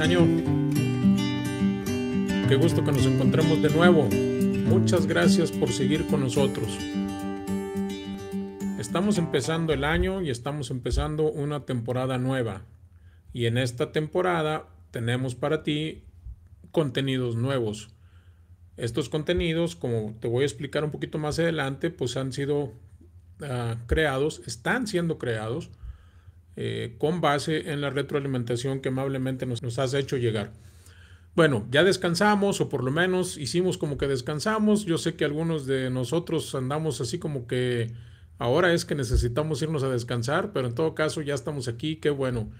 año. Qué gusto que nos encontremos de nuevo. Muchas gracias por seguir con nosotros. Estamos empezando el año y estamos empezando una temporada nueva. Y en esta temporada tenemos para ti contenidos nuevos. Estos contenidos, como te voy a explicar un poquito más adelante, pues han sido ah, creados, están siendo creados eh, con base en la retroalimentación que amablemente nos, has hecho llegar. Bueno, ya descansamos o por lo menos hicimos como que descansamos. Yo sé que algunos de nosotros andamos así como que ahora es que necesitamos irnos a descansar, pero en todo caso ya estamos aquí, qué bueno.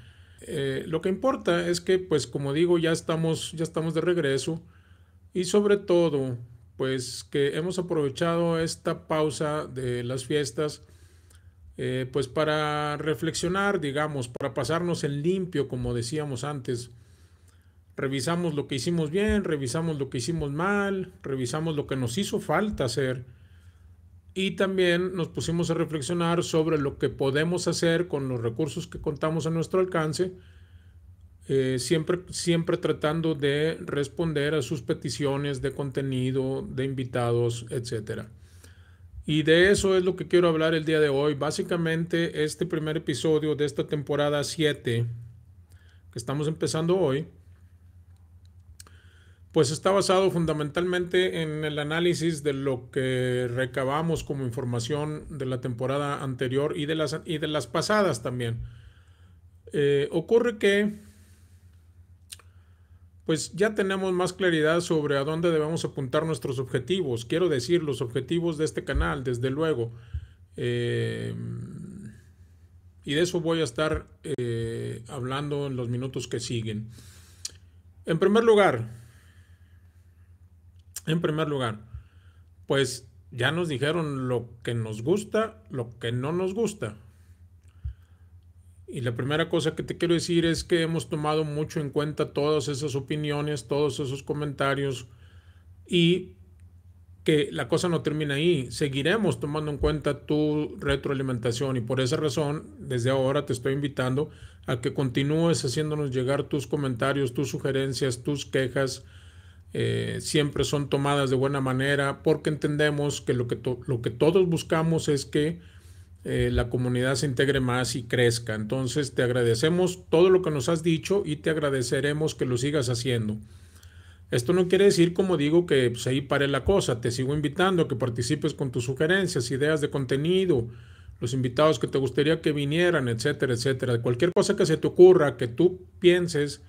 Eh, lo que importa es que, pues como digo, ya estamos, ya estamos de regreso y sobre todo, pues que hemos aprovechado esta pausa de las fiestas eh, pues para reflexionar, digamos, para pasarnos en limpio, como decíamos antes. Revisamos lo que hicimos bien, revisamos lo que hicimos mal, revisamos lo que nos hizo falta hacer. Y también nos pusimos a reflexionar sobre lo que podemos hacer con los recursos que contamos a nuestro alcance, eh, siempre, siempre tratando de responder a sus peticiones de contenido, de invitados, etcétera. Y de eso es lo que quiero hablar el día de hoy. Básicamente, este primer episodio de esta temporada 7 que estamos empezando hoy, pues está basado fundamentalmente en el análisis de lo que recabamos como información de la temporada anterior y de las, y de las pasadas también. Eh, ocurre que pues ya tenemos más claridad sobre a dónde debemos apuntar nuestros objetivos. Quiero decir, los objetivos de este canal, desde luego. Eh, y de eso voy a estar eh, hablando en los minutos que siguen. En primer lugar, en primer lugar, pues ya nos dijeron lo que nos gusta, lo que no nos gusta. Y la primera cosa que te quiero decir es que hemos tomado mucho en cuenta todas esas opiniones, todos esos comentarios y que la cosa no termina ahí. Seguiremos tomando en cuenta tu retroalimentación y por esa razón, desde ahora te estoy invitando a que continúes haciéndonos llegar tus comentarios, tus sugerencias, tus quejas. Eh, siempre son tomadas de buena manera porque entendemos que lo que, lo que todos buscamos es que eh, la comunidad se integre más y crezca. Entonces te agradecemos todo lo que nos has dicho y te agradeceremos que lo sigas haciendo. Esto no quiere decir, como digo, que se pues, ahí pare la cosa. Te sigo invitando a que participes con tus sugerencias, ideas de contenido, los invitados que te gustaría que vinieran, etcétera, etcétera. Cualquier cosa que se te ocurra, que tú pienses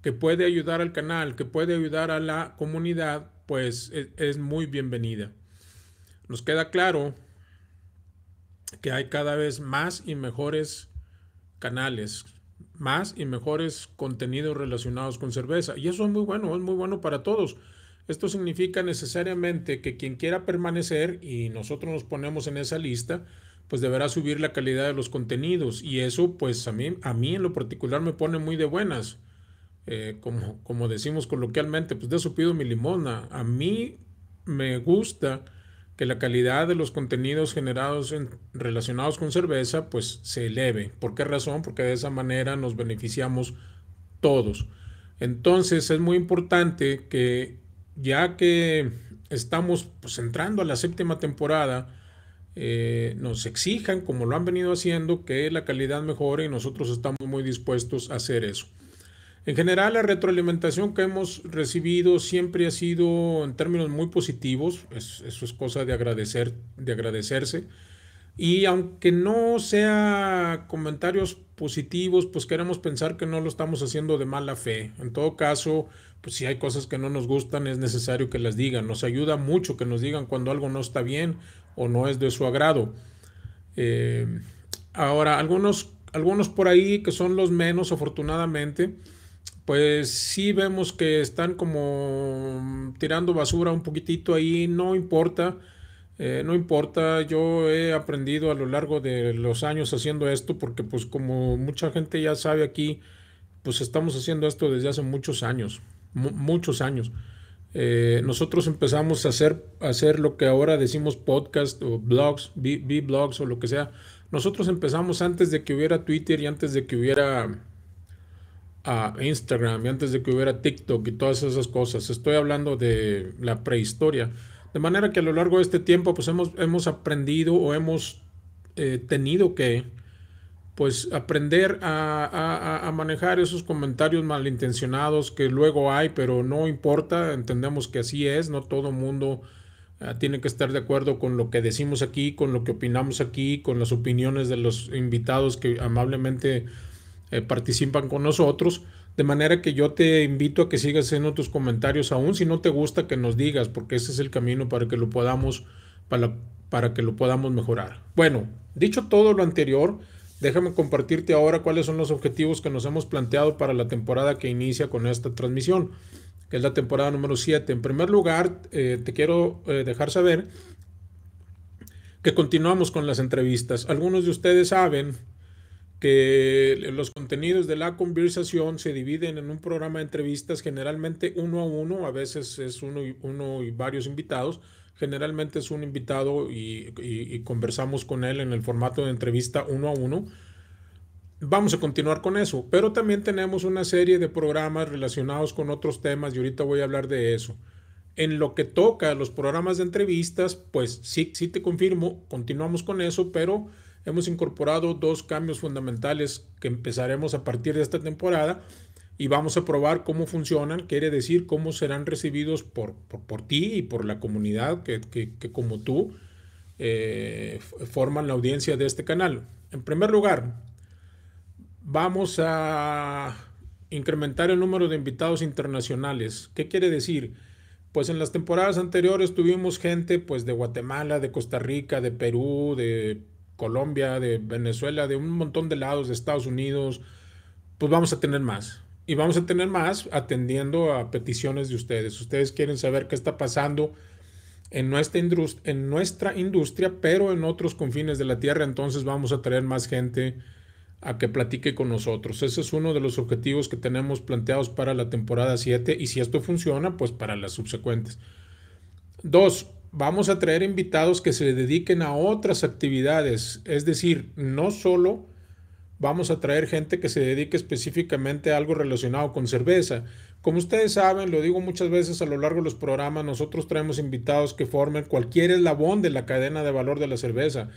que puede ayudar al canal, que puede ayudar a la comunidad, pues e-, es muy bienvenida. Nos queda claro que hay cada vez más y mejores canales, más y mejores contenidos relacionados con cerveza. Y eso es muy bueno, es muy bueno para todos. Esto significa necesariamente que quien quiera permanecer, y nosotros nos ponemos en esa lista, pues deberá subir la calidad de los contenidos. Y eso, pues a mí, a mí en lo particular me pone muy de buenas. Eh, como, como decimos coloquialmente, pues de eso pido mi limona. A mí me gusta que la calidad de los contenidos generados relacionados con cerveza pues se eleve. ¿Por qué razón? Porque de esa manera nos beneficiamos todos. Entonces es muy importante que ya que estamos pues, entrando a la séptima temporada, eh, nos exijan, como lo han venido haciendo, que la calidad mejore y nosotros estamos muy dispuestos a hacer eso. En general, la retroalimentación que hemos recibido siempre ha sido en términos muy positivos, eso es cosa de, agradecer, de agradecerse. Y aunque no sea comentarios positivos, pues queremos pensar que no lo estamos haciendo de mala fe. En todo caso, pues si hay cosas que no nos gustan, es necesario que las digan. Nos ayuda mucho que nos digan cuando algo no está bien o no es de su agrado. Eh, ahora, algunos, algunos por ahí que son los menos, afortunadamente, pues sí vemos que están como mm, tirando basura un poquitito ahí, no importa, eh, no importa, yo he aprendido a lo largo de los años haciendo esto porque pues como mucha gente ya sabe aquí, pues estamos haciendo esto desde hace muchos años, muchos años. Eh, nosotros empezamos a hacer, hacer lo que ahora decimos podcast o blogs, B-blogs o lo que sea. Nosotros empezamos antes de que hubiera Twitter y antes de que hubiera a Instagram y antes de que hubiera TikTok y todas esas cosas. Estoy hablando de la prehistoria. De manera que a lo largo de este tiempo pues hemos, hemos aprendido o hemos eh, tenido que pues aprender a, manejar esos comentarios malintencionados que luego hay, pero no importa, entendemos que así es, no todo mundo eh, tiene que estar de acuerdo con lo que decimos aquí, con lo que opinamos aquí, con las opiniones de los invitados que amablemente eh, participan con nosotros. De manera que yo te invito a que sigas haciendo tus comentarios, aún si no te gusta que nos digas, porque ese es el camino para que lo podamos, para, para que lo podamos mejorar. Bueno, dicho todo lo anterior, déjame compartirte ahora cuáles son los objetivos que nos hemos planteado para la temporada que inicia con esta transmisión, que es la temporada número 7. En primer lugar, eh, te quiero eh, dejar saber que continuamos con las entrevistas. Algunos de ustedes saben que los contenidos de la conversación se dividen en un programa de entrevistas generalmente uno a uno, a veces es uno y, uno y varios invitados, generalmente es un invitado y, y conversamos con él en el formato de entrevista uno a uno. Vamos a continuar con eso, pero también tenemos una serie de programas relacionados con otros temas y ahorita voy a hablar de eso. En lo que toca a los programas de entrevistas, pues sí, sí te confirmo, continuamos con eso, pero hemos incorporado dos cambios fundamentales que empezaremos a partir de esta temporada y vamos a probar cómo funcionan, quiere decir cómo serán recibidos por, por, ti y por la comunidad que, que, que como tú eh, forman la audiencia de este canal. En primer lugar, vamos a incrementar el número de invitados internacionales. ¿Qué quiere decir? Pues en las temporadas anteriores tuvimos gente pues de Guatemala, de Costa Rica, de Perú, de Colombia, de Venezuela, de un montón de lados, de Estados Unidos, pues vamos a tener más. Y vamos a tener más atendiendo a peticiones de ustedes. Ustedes quieren saber qué está pasando en nuestra, industria, pero en otros confines de la Tierra. Entonces vamos a traer más gente a que platique con nosotros. Ese es uno de los objetivos que tenemos planteados para la temporada 7 y si esto funciona, pues para las subsecuentes. Dos, vamos a traer invitados que se dediquen a otras actividades. Es decir, no solo vamos a traer gente que se dedique específicamente a algo relacionado con cerveza. Como ustedes saben, lo digo muchas veces a lo largo de los programas, nosotros traemos invitados que formen cualquier eslabón de la cadena de valor de la cerveza.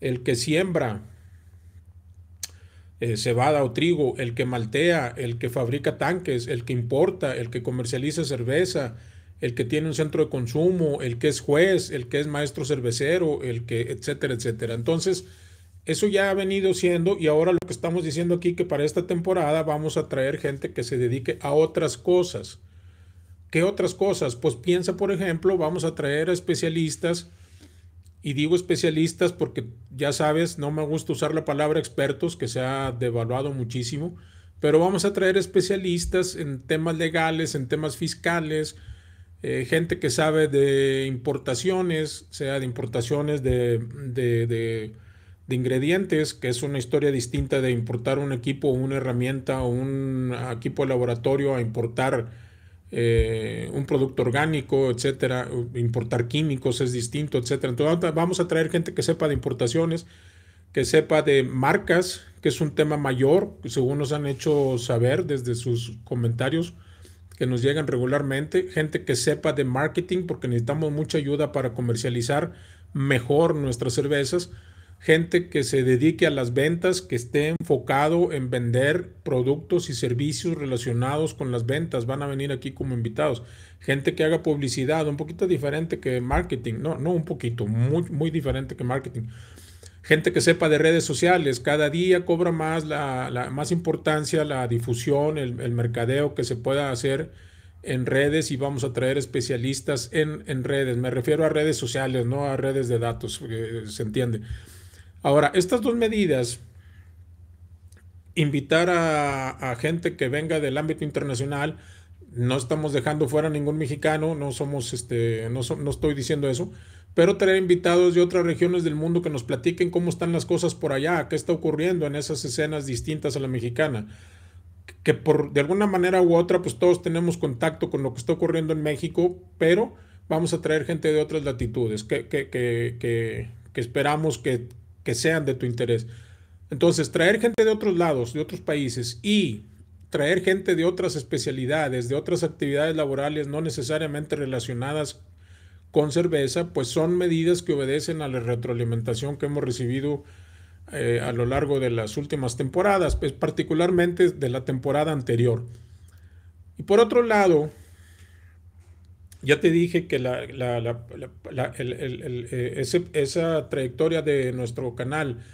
El que siembra eh, cebada o trigo, el que maltea, el que fabrica tanques, el que importa, el que comercializa cerveza, el que tiene un centro de consumo, el que es juez, el que es maestro cervecero, el que, etcétera, etcétera. Entonces, eso ya ha venido siendo y ahora lo que estamos diciendo aquí que para esta temporada vamos a traer gente que se dedique a otras cosas. ¿Qué otras cosas? Pues piensa, por ejemplo, vamos a traer a especialistas, y digo especialistas porque ya sabes, no me gusta usar la palabra expertos, que se ha devaluado muchísimo, pero vamos a traer especialistas en temas legales, en temas fiscales, eh, gente que sabe de importaciones, sea de importaciones de, ingredientes, que es una historia distinta de importar un equipo, una herramienta un equipo de laboratorio a importar eh, un producto orgánico, etcétera, importar químicos es distinto, etcétera. Entonces vamos a traer gente que sepa de importaciones, que sepa de marcas, que es un tema mayor, según nos han hecho saber desde sus comentarios que nos llegan regularmente, gente que sepa de marketing, porque necesitamos mucha ayuda para comercializar mejor nuestras cervezas, gente que se dedique a las ventas, que esté enfocado en vender productos y servicios relacionados con las ventas, van a venir aquí como invitados, gente que haga publicidad, un poquito diferente que marketing, no, no un poquito, muy, muy diferente que marketing gente que sepa de redes sociales. Cada día cobra más, la, más importancia la difusión, el, mercadeo que se pueda hacer en redes y vamos a traer especialistas en, en redes. Me refiero a redes sociales, no a redes de datos, eh, se entiende. Ahora, estas dos medidas, invitar a, gente que venga del ámbito internacional, no estamos dejando fuera a ningún mexicano, no somos, este, no, no estoy diciendo eso, pero traer invitados de otras regiones del mundo que nos platiquen cómo están las cosas por allá, qué está ocurriendo en esas escenas distintas a la mexicana. Que por de alguna manera u otra, pues todos tenemos contacto con lo que está ocurriendo en México, pero vamos a traer gente de otras latitudes que, que, esperamos que, que sean de tu interés. Entonces, traer gente de otros lados, de otros países y traer gente de otras especialidades, de otras actividades laborales no necesariamente relacionadas con cerveza, pues son medidas que obedecen a la retroalimentación que hemos recibido eh, a lo largo de las últimas temporadas, pues particularmente de la temporada anterior. Y por otro lado, ya te dije que esa trayectoria de nuestro canal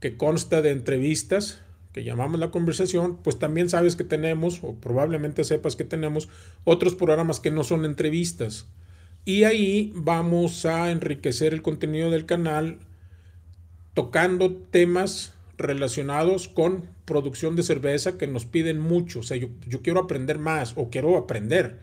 que consta de entrevistas, que llamamos la conversación, pues también sabes que tenemos, o probablemente sepas que tenemos, otros programas que no son entrevistas, y ahí vamos a enriquecer el contenido del canal tocando temas relacionados con producción de cerveza que nos piden mucho. O sea, yo, quiero aprender más o quiero aprender.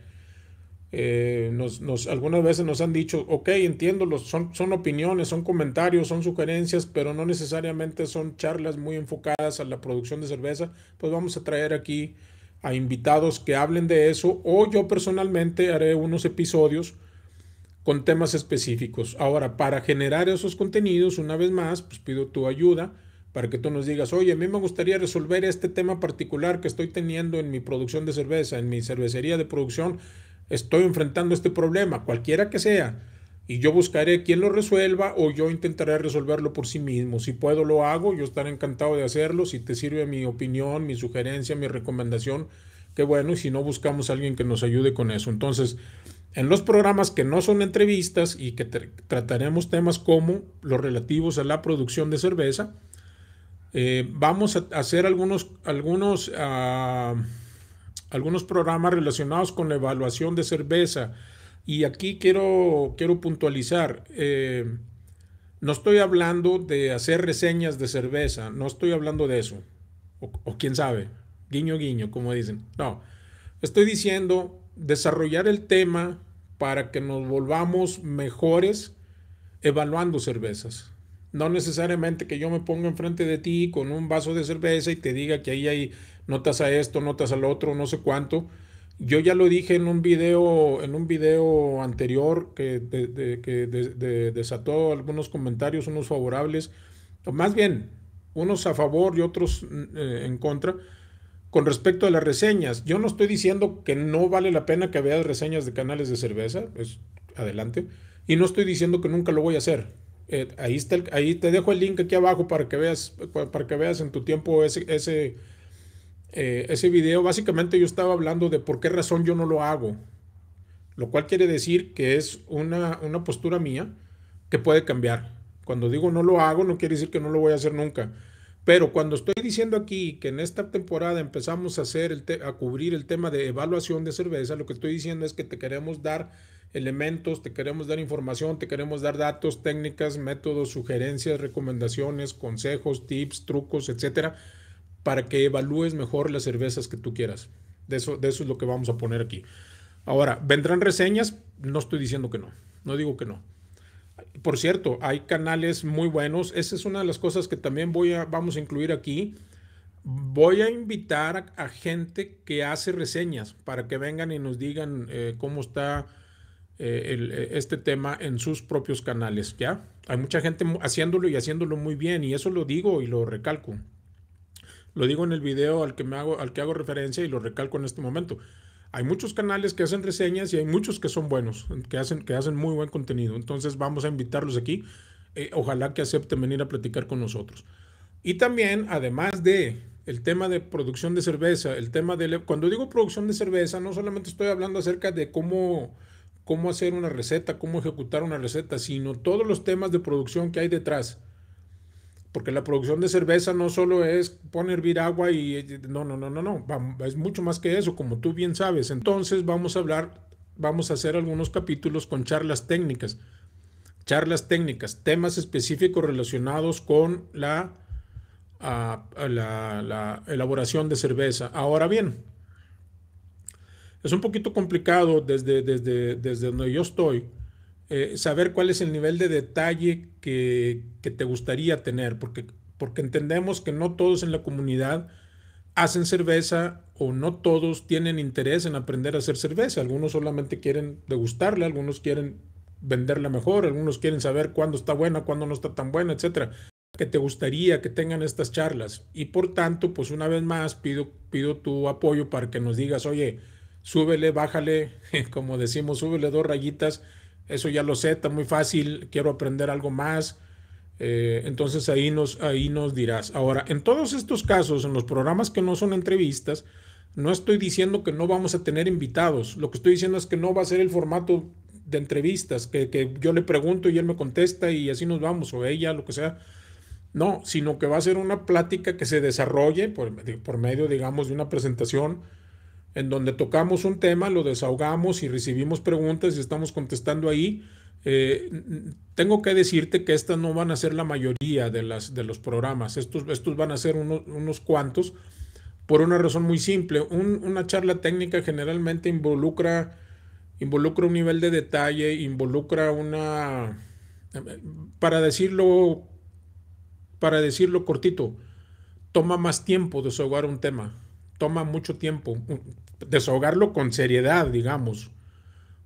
Eh, nos, algunas veces nos han dicho, ok, entiendo, son, son opiniones, son comentarios, son sugerencias, pero no necesariamente son charlas muy enfocadas a la producción de cerveza. Pues vamos a traer aquí a invitados que hablen de eso o yo personalmente haré unos episodios con temas específicos. Ahora, para generar esos contenidos, una vez más, pues pido tu ayuda para que tú nos digas, oye, a mí me gustaría resolver este tema particular que estoy teniendo en mi producción de cerveza, en mi cervecería de producción, estoy enfrentando este problema, cualquiera que sea, y yo buscaré quien lo resuelva o yo intentaré resolverlo por sí mismo. Si puedo, lo hago, yo estaré encantado de hacerlo, si te sirve mi opinión, mi sugerencia, mi recomendación, qué bueno, y si no, buscamos a alguien que nos ayude con eso. Entonces, en los programas que no son entrevistas y que trataremos temas como los relativos a la producción de cerveza, eh, vamos a hacer algunos, algunos, ah, algunos programas relacionados con la evaluación de cerveza. Y aquí quiero, quiero puntualizar, eh, no estoy hablando de hacer reseñas de cerveza, no estoy hablando de eso. O, o quién sabe, guiño, guiño, como dicen. No, estoy diciendo desarrollar el tema para que nos volvamos mejores evaluando cervezas. No necesariamente que yo me ponga enfrente de ti con un vaso de cerveza y te diga que ahí hay notas a esto, notas al otro, no sé cuánto. Yo ya lo dije en un video, en un video anterior que, que desató algunos comentarios, unos favorables, más bien, unos a favor y otros eh, en contra con respecto a las reseñas, yo no estoy diciendo que no vale la pena que veas reseñas de canales de cerveza, pues adelante, y no estoy diciendo que nunca lo voy a hacer. Eh, ahí, está ahí te dejo el link aquí abajo para que veas, para que veas en tu tiempo ese, ese, eh, ese video. Básicamente yo estaba hablando de por qué razón yo no lo hago, lo cual quiere decir que es una, una postura mía que puede cambiar. Cuando digo no lo hago, no quiere decir que no lo voy a hacer nunca. Pero cuando estoy diciendo aquí que en esta temporada empezamos a, hacer a cubrir el tema de evaluación de cerveza, lo que estoy diciendo es que te queremos dar elementos, te queremos dar información, te queremos dar datos, técnicas, métodos, sugerencias, recomendaciones, consejos, tips, trucos, etcétera, para que evalúes mejor las cervezas que tú quieras. de eso es lo que vamos a poner aquí. Ahora, ¿vendrán reseñas? No estoy diciendo que no, no digo que no. Por cierto, hay canales muy buenos. Esa es una de las cosas que también voy a, vamos a incluir aquí. Voy a invitar a, gente que hace reseñas para que vengan y nos digan eh, cómo está eh, eh, este tema en sus propios canales. ¿ya? Hay mucha gente haciéndolo y haciéndolo muy bien y eso lo digo y lo recalco. Lo digo en el video al que, me hago, al que hago referencia y lo recalco en este momento hay muchos canales que hacen reseñas y hay muchos que son buenos, que hacen, que hacen muy buen contenido. Entonces vamos a invitarlos aquí. Eh, ojalá que acepten venir a platicar con nosotros. Y también, además de el tema de producción de cerveza, el tema de... Cuando digo producción de cerveza, no solamente estoy hablando acerca de cómo, cómo hacer una receta, cómo ejecutar una receta, sino todos los temas de producción que hay detrás porque la producción de cerveza no solo es poner hervir agua y eh, no, no, no, no, no, es mucho más que eso, como tú bien sabes. Entonces vamos a hablar, vamos a hacer algunos capítulos con charlas técnicas, charlas técnicas, temas específicos relacionados con la, ah, elaboración de cerveza. Ahora bien, es un poquito complicado desde, desde, desde donde yo estoy eh, saber cuál es el nivel de detalle que, te gustaría tener, porque, porque entendemos que no todos en la comunidad hacen cerveza o no todos tienen interés en aprender a hacer cerveza. Algunos solamente quieren degustarla, algunos quieren venderla mejor, algunos quieren saber cuándo está buena, cuándo no está tan buena, etcétera. Que te gustaría que tengan estas charlas. Y por tanto, pues una vez más pido, pido tu apoyo para que nos digas, oye, súbele, bájale, como decimos, súbele dos rayitas eso ya lo sé, está muy fácil, quiero aprender algo más. Eh, entonces ahí nos, ahí nos dirás. Ahora, en todos estos casos, en los programas que no son entrevistas, no estoy diciendo que no vamos a tener invitados. Lo que estoy diciendo es que no va a ser el formato de entrevistas, que, yo le pregunto y él me contesta y así nos vamos, o ella, lo que sea. No, sino que va a ser una plática que se desarrolle por, por medio, digamos, de una presentación en donde tocamos un tema, lo desahogamos y recibimos preguntas y estamos contestando ahí. Eh, tengo que decirte que estas no van a ser la mayoría de, las, de los programas, estos, estos van a ser unos, cuantos, por una razón muy simple. una charla técnica generalmente involucra, involucra un nivel de detalle, involucra una, para decirlo, para decirlo cortito, toma más tiempo desahogar un tema, toma mucho tiempo desahogarlo con seriedad, digamos,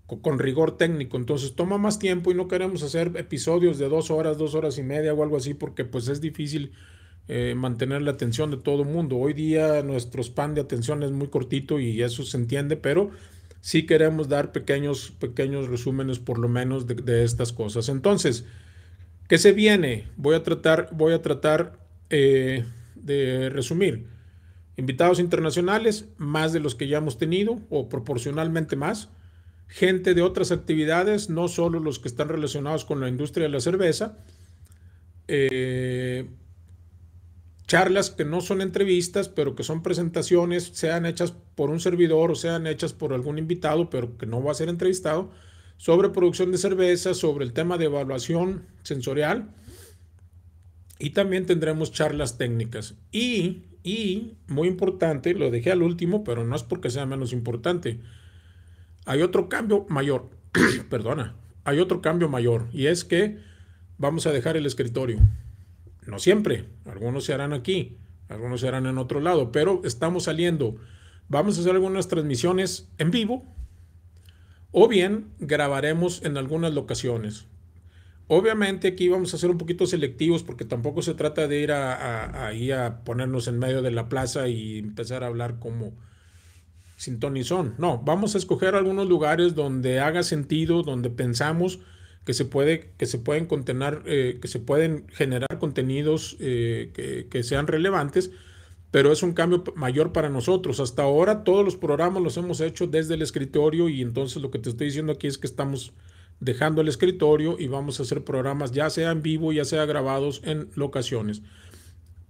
con, rigor técnico. Entonces toma más tiempo y no queremos hacer episodios de dos horas, dos horas y media o algo así, porque pues es difícil eh, mantener la atención de todo el mundo. Hoy día nuestro span de atención es muy cortito y eso se entiende, pero sí queremos dar pequeños, pequeños resúmenes por lo menos de, estas cosas. Entonces, ¿qué se viene? Voy a tratar, voy a tratar eh, de resumir invitados internacionales, más de los que ya hemos tenido o proporcionalmente más, gente de otras actividades, no solo los que están relacionados con la industria de la cerveza, eh, charlas que no son entrevistas, pero que son presentaciones, sean hechas por un servidor o sean hechas por algún invitado, pero que no va a ser entrevistado, sobre producción de cerveza, sobre el tema de evaluación sensorial. Y también tendremos charlas técnicas. Y y, muy importante, lo dejé al último, pero no es porque sea menos importante. Hay otro cambio mayor, perdona, hay otro cambio mayor, y es que vamos a dejar el escritorio. No siempre, algunos se harán aquí, algunos se harán en otro lado, pero estamos saliendo. Vamos a hacer algunas transmisiones en vivo, o bien grabaremos en algunas locaciones. Obviamente aquí vamos a ser un poquito selectivos porque tampoco se trata de ir a, a, ponernos en medio de la plaza y empezar a hablar como sin son. No, vamos a escoger algunos lugares donde haga sentido, donde pensamos que se, puede, que se pueden contener, eh, que se pueden generar contenidos eh, que sean relevantes, pero es un cambio mayor para nosotros. Hasta ahora todos los programas los hemos hecho desde el escritorio y entonces lo que te estoy diciendo aquí es que estamos dejando el escritorio y vamos a hacer programas ya sea en vivo, ya sea grabados en locaciones.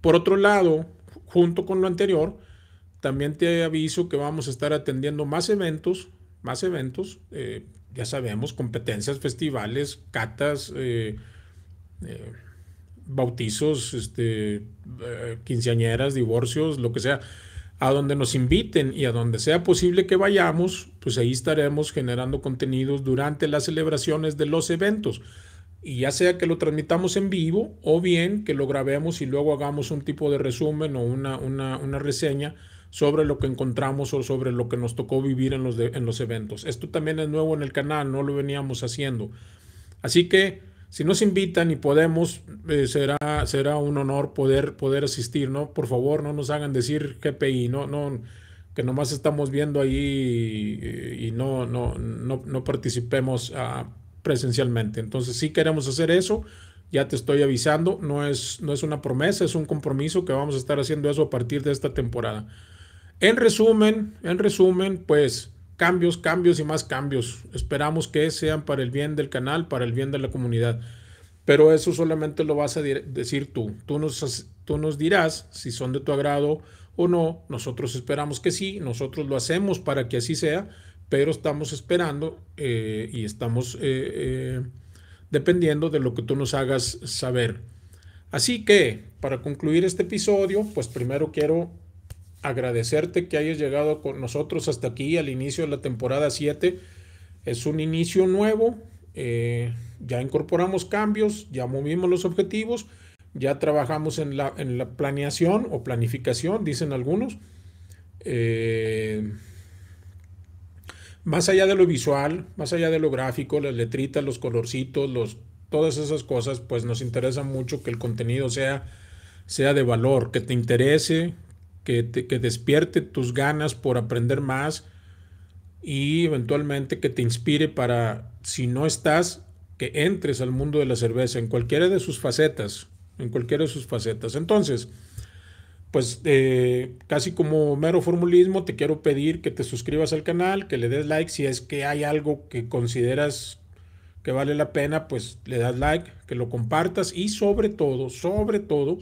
Por otro lado, junto con lo anterior, también te aviso que vamos a estar atendiendo más eventos, más eventos, eh, ya sabemos, competencias, festivales, catas, eh, eh, bautizos, este, quinceañeras, divorcios, lo que sea a donde nos inviten y a donde sea posible que vayamos, pues ahí estaremos generando contenidos durante las celebraciones de los eventos. Y ya sea que lo transmitamos en vivo o bien que lo grabemos y luego hagamos un tipo de resumen o una, una, reseña sobre lo que encontramos o sobre lo que nos tocó vivir en los, en los eventos. Esto también es nuevo en el canal, no lo veníamos haciendo. Así que si nos invitan y podemos, eh, será, será un honor poder, poder asistir, ¿no? Por favor, no nos hagan decir GPI, no, no, que nomás estamos viendo ahí eh, y, no, no, no, no, participemos ah, presencialmente. Entonces, si queremos hacer eso, ya te estoy avisando, no es, no es una promesa, es un compromiso que vamos a estar haciendo eso a partir de esta temporada. En resumen, en resumen, pues cambios, cambios y más cambios. Esperamos que sean para el bien del canal, para el bien de la comunidad. Pero eso solamente lo vas a decir tú. Tú nos, tú nos dirás si son de tu agrado o no. Nosotros esperamos que sí, nosotros lo hacemos para que así sea, pero estamos esperando eh, y estamos eh, eh, dependiendo de lo que tú nos hagas saber. Así que, para concluir este episodio, pues primero quiero agradecerte que hayas llegado con nosotros hasta aquí al inicio de la temporada 7. Es un inicio nuevo, eh, ya incorporamos cambios, ya movimos los objetivos, ya trabajamos en la, en la planeación o planificación, dicen algunos. Eh, más allá de lo visual, más allá de lo gráfico, las letritas, los colorcitos, los, todas esas cosas, pues nos interesa mucho que el contenido sea, sea de valor, que te interese, que, que despierte tus ganas por aprender más y eventualmente que te inspire para, si no estás, que entres al mundo de la cerveza en cualquiera de sus facetas, en cualquiera de sus facetas. Entonces, pues eh, casi como mero formulismo, te quiero pedir que te suscribas al canal, que le des like, si es que hay algo que consideras que vale la pena, pues le das like, que lo compartas y sobre todo, sobre todo,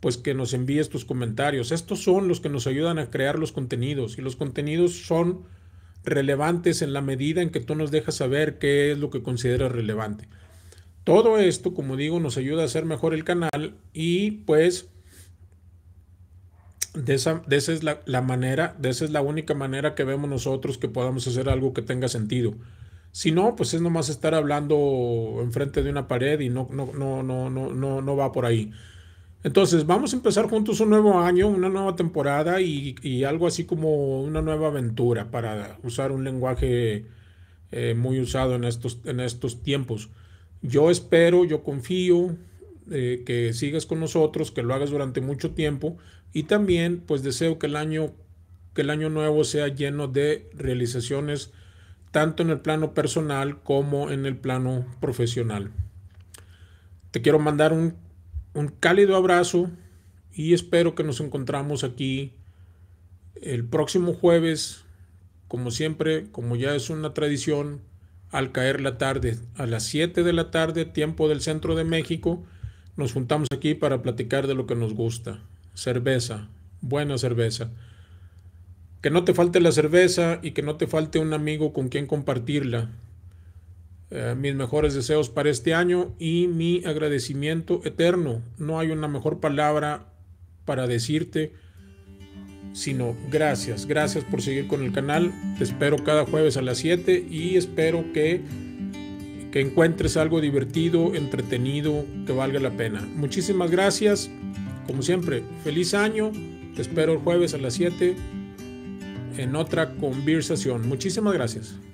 pues que nos envíes tus comentarios. Estos son los que nos ayudan a crear los contenidos y los contenidos son relevantes en la medida en que tú nos dejas saber qué es lo que consideras relevante. Todo esto, como digo, nos ayuda a hacer mejor el canal y pues de esa, es la, manera, de esa es la única manera que vemos nosotros que podamos hacer algo que tenga sentido. Si no, pues es nomás estar hablando enfrente de una pared y no, no, no, no, no, no, no va por ahí. Entonces, vamos a empezar juntos un nuevo año, una nueva temporada y, algo así como una nueva aventura para usar un lenguaje eh, muy usado en estos, en estos tiempos. Yo espero, yo confío eh, que sigas con nosotros, que lo hagas durante mucho tiempo y también pues deseo que el año, que el año nuevo sea lleno de realizaciones tanto en el plano personal como en el plano profesional. Te quiero mandar un un cálido abrazo y espero que nos encontramos aquí el próximo jueves, como siempre, como ya es una tradición, al caer la tarde, a las 7 de la tarde, tiempo del centro de México, nos juntamos aquí para platicar de lo que nos gusta. Cerveza, buena cerveza. Que no te falte la cerveza y que no te falte un amigo con quien compartirla. Eh, mis mejores deseos para este año y mi agradecimiento eterno. No hay una mejor palabra para decirte, sino gracias. Gracias por seguir con el canal. Te espero cada jueves a las 7 y espero que, que encuentres algo divertido, entretenido, que valga la pena. Muchísimas gracias. Como siempre, feliz año. Te espero el jueves a las 7 en otra conversación. Muchísimas gracias.